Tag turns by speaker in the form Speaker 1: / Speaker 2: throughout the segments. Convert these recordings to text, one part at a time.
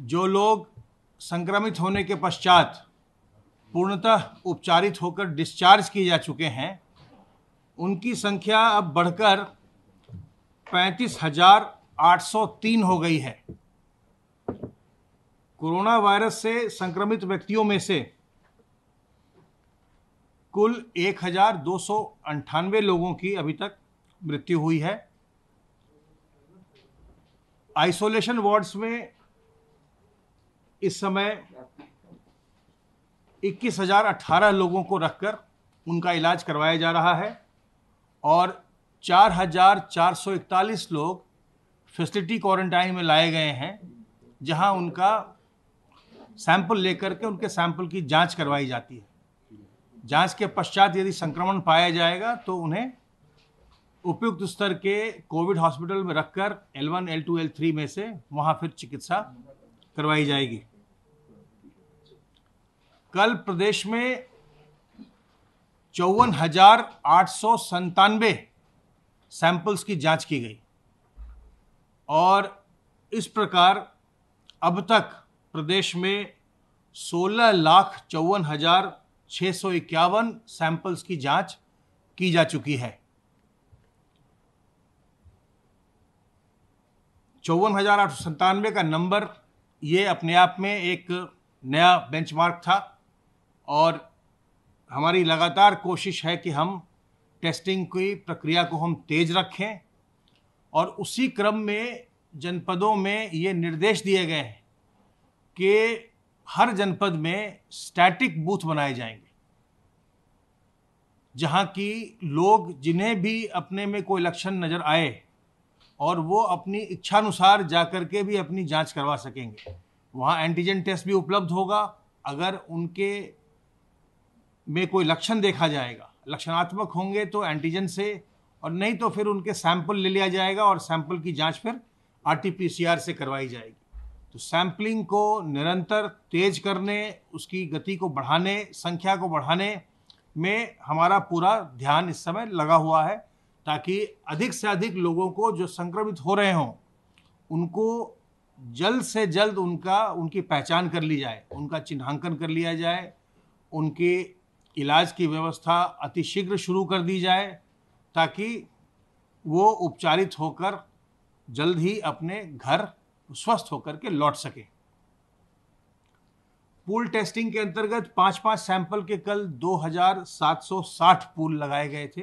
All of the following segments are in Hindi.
Speaker 1: जो लोग संक्रमित होने के पश्चात पूर्णतः उपचारित होकर डिस्चार्ज किए जा चुके हैं उनकी संख्या अब बढ़कर पैंतीस हजार आठ सौ तीन हो गई है कोरोना वायरस से संक्रमित व्यक्तियों में से कुल एक हजार दो सौ अंठानवे लोगों की अभी तक मृत्यु हुई है आइसोलेशन वार्ड्स में इस समय इक्कीस हजार अट्ठारह लोगों को रखकर उनका इलाज करवाया जा रहा है और चार हजार चार सौ इकतालीस लोग फैसिलिटी क्वारंटाइन में लाए गए हैं जहां उनका सैंपल लेकर के उनके सैंपल की जांच करवाई जाती है जांच के पश्चात यदि संक्रमण पाया जाएगा तो उन्हें उपयुक्त स्तर के कोविड हॉस्पिटल में रखकर L1, L2, L3 में से वहाँ फिर चिकित्सा करवाई जाएगी कल प्रदेश में चौवन हजार आठ सौ संतानवे सैंपल्स की जांच की गई और इस प्रकार अब तक प्रदेश में सोलह लाख चौवन हजार छः सौ इक्यावन सैंपल्स की जांच की जा चुकी है चौवन हजार आठ सौ संतानवे का नंबर ये अपने आप में एक नया बेंचमार्क था और हमारी लगातार कोशिश है कि हम टेस्टिंग की प्रक्रिया को हम तेज रखें और उसी क्रम में जनपदों में ये निर्देश दिए गए हैं कि हर जनपद में स्टैटिक बूथ बनाए जाएंगे जहाँ की लोग जिन्हें भी अपने में कोई लक्षण नज़र आए और वो अपनी इच्छानुसार जा कर के भी अपनी जांच करवा सकेंगे वहाँ एंटीजन टेस्ट भी उपलब्ध होगा अगर उनके में कोई लक्षण देखा जाएगा लक्षणात्मक होंगे तो एंटीजन से और नहीं तो फिर उनके सैंपल ले लिया जाएगा और सैंपल की जांच फिर आरटीपीसीआर से करवाई जाएगी तो सैंपलिंग को निरंतर तेज करने उसकी गति को बढ़ाने संख्या को बढ़ाने में हमारा पूरा ध्यान इस समय लगा हुआ है ताकि अधिक से अधिक लोगों को जो संक्रमित हो रहे हों उनको जल्द से जल्द उनका उनकी पहचान कर ली जाए उनका चिन्हांकन कर लिया जाए उनके इलाज की व्यवस्था अति शीघ्र शुरू कर दी जाए ताकि वो उपचारित होकर जल्द ही अपने घर स्वस्थ होकर के लौट सके पूल टेस्टिंग के अंतर्गत पाँच पाँच सैंपल के कल 2,760 पूल लगाए गए थे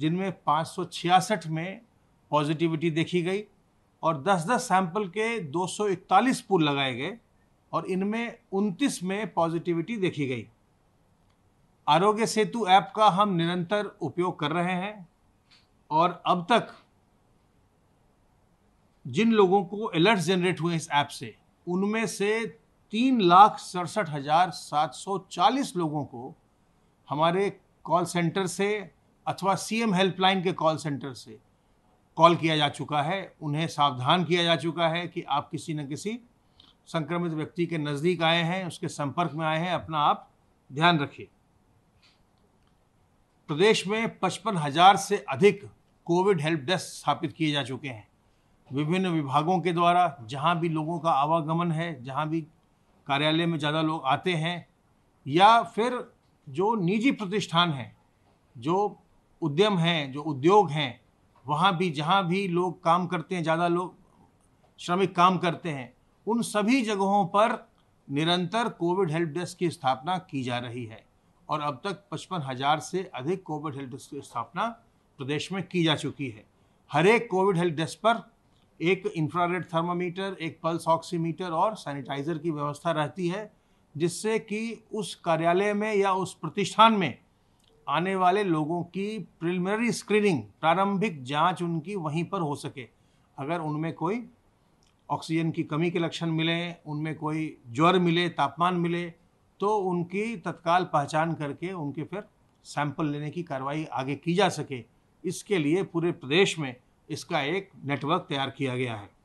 Speaker 1: जिनमें 566 में पॉजिटिविटी देखी गई और 10-10 सैंपल के 241 पूल लगाए गए और इनमें 29 में पॉजिटिविटी देखी गई आरोग्य सेतु ऐप का हम निरंतर उपयोग कर रहे हैं और अब तक जिन लोगों को अलर्ट जनरेट हुए इस ऐप से उनमें से तीन लाख सड़सठ हज़ार सात सौ चालीस लोगों को हमारे कॉल सेंटर से अथवा सीएम हेल्पलाइन के कॉल सेंटर से कॉल किया जा चुका है उन्हें सावधान किया जा चुका है कि आप किसी न किसी संक्रमित व्यक्ति के नज़दीक आए हैं उसके संपर्क में आए हैं अपना आप ध्यान रखिए प्रदेश में पचपन हजार से अधिक कोविड हेल्प डेस्क स्थापित किए जा चुके हैं विभिन्न विभागों के द्वारा जहां भी लोगों का आवागमन है जहां भी कार्यालय में ज़्यादा लोग आते हैं या फिर जो निजी प्रतिष्ठान हैं जो उद्यम हैं जो उद्योग हैं वहाँ भी जहाँ भी लोग काम करते हैं ज़्यादा लोग श्रमिक काम करते हैं उन सभी जगहों पर निरंतर कोविड हेल्प डेस्क की स्थापना की जा रही है और अब तक पचपन हजार से अधिक कोविड हेल्प डेस्क की स्थापना प्रदेश में की जा चुकी है हर एक कोविड हेल्प डेस्क पर एक इंफ्रारेड थर्मामीटर एक पल्स ऑक्सीमीटर और सैनिटाइजर की व्यवस्था रहती है जिससे कि उस कार्यालय में या उस प्रतिष्ठान में आने वाले लोगों की प्रिलिमिनरी स्क्रीनिंग प्रारंभिक जांच उनकी वहीं पर हो सके अगर उनमें कोई ऑक्सीजन की कमी के लक्षण मिले उनमें कोई ज्वर मिले तापमान मिले तो उनकी तत्काल पहचान करके उनके फिर सैंपल लेने की कार्रवाई आगे की जा सके इसके लिए पूरे प्रदेश में इसका एक नेटवर्क तैयार किया गया है